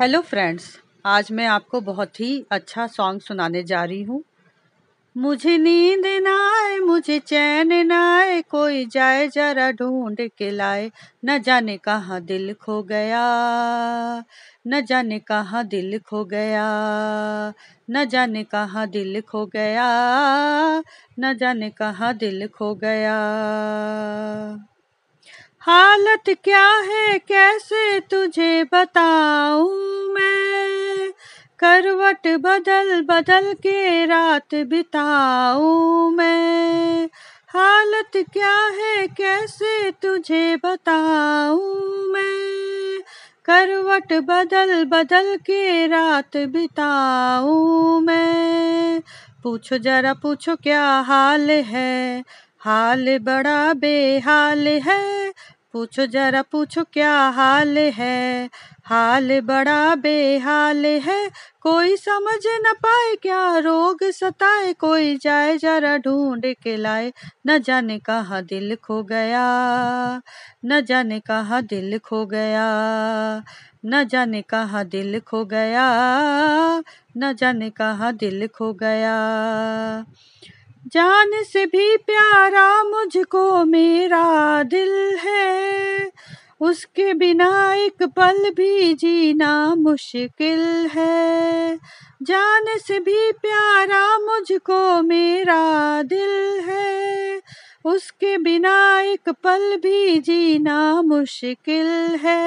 hello friends आज मैं आपको बहुत ही अच्छा सॉन्ग सुनाने जा रही हूँ मुझे नींद ना आए मुझे चैन ना आए कोई जाए जरा ढूंढ के लाए न जाने कहाँ दिल खो गया न जाने कहाँ दिल खो गया न जाने कहाँ दिल खो गया न जाने कहाँ दिल खो गया हालत क्या है कैसे तुझे बताऊं मैं करवट बदल बदल के रात बिताऊं मैं हालत क्या है कैसे तुझे बताऊं मैं करवट बदल बदल के रात बिताऊं मैं पूछो जरा पूछो क्या हाल है हाल बड़ा बेहाल है पूछो जरा पूछो क्या हाल है हाल बड़ा बेहाल है कोई समझ न पाए क्या रोग सताए कोई जाए जरा ढूंढ के लाए न जाने कहा दिल खो गया न जाने कहा दिल खो गया न जाने कहा दिल खो गया न जाने कहा दिल खो गया जान से भी प्यारा मुझको मेरा दिल है उसके बिना एक पल भी जीना मुश्किल है जान से भी प्यारा मुझको मेरा दिल है उसके बिना एक पल भी जीना मुश्किल है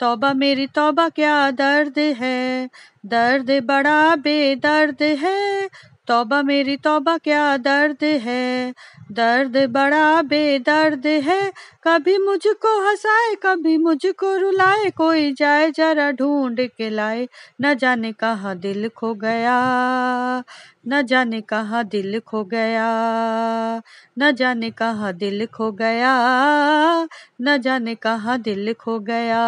तौबा मेरी तौबा क्या दर्द है दर्द बड़ा बेदर्द है तौबा मेरी तौबा क्या दर्द है दर्द बड़ा बेदर्द है कभी मुझको हंसाए कभी मुझको रुलाए कोई जाए जरा ढूंढ के लाए न जाने कहाँ दिल खो गया न जाने कहाँ दिल खो गया न जाने कहा दिल खो गया न जाने कहा दिल खो गया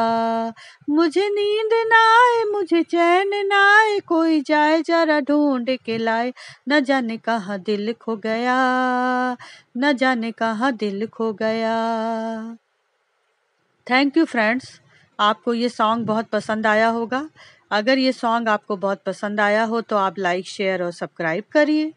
मुझे नींद ना आए मुझे चैन ना आए कोई जाए जरा ढूंढ के लाए न जाने कहा दिल खो गया न जाने कहा दिल खो गया थैंक यू फ्रेंड्स आपको ये सॉन्ग बहुत पसंद आया होगा अगर ये सॉन्ग आपको बहुत पसंद आया हो तो आप लाइक शेयर और सब्सक्राइब करिए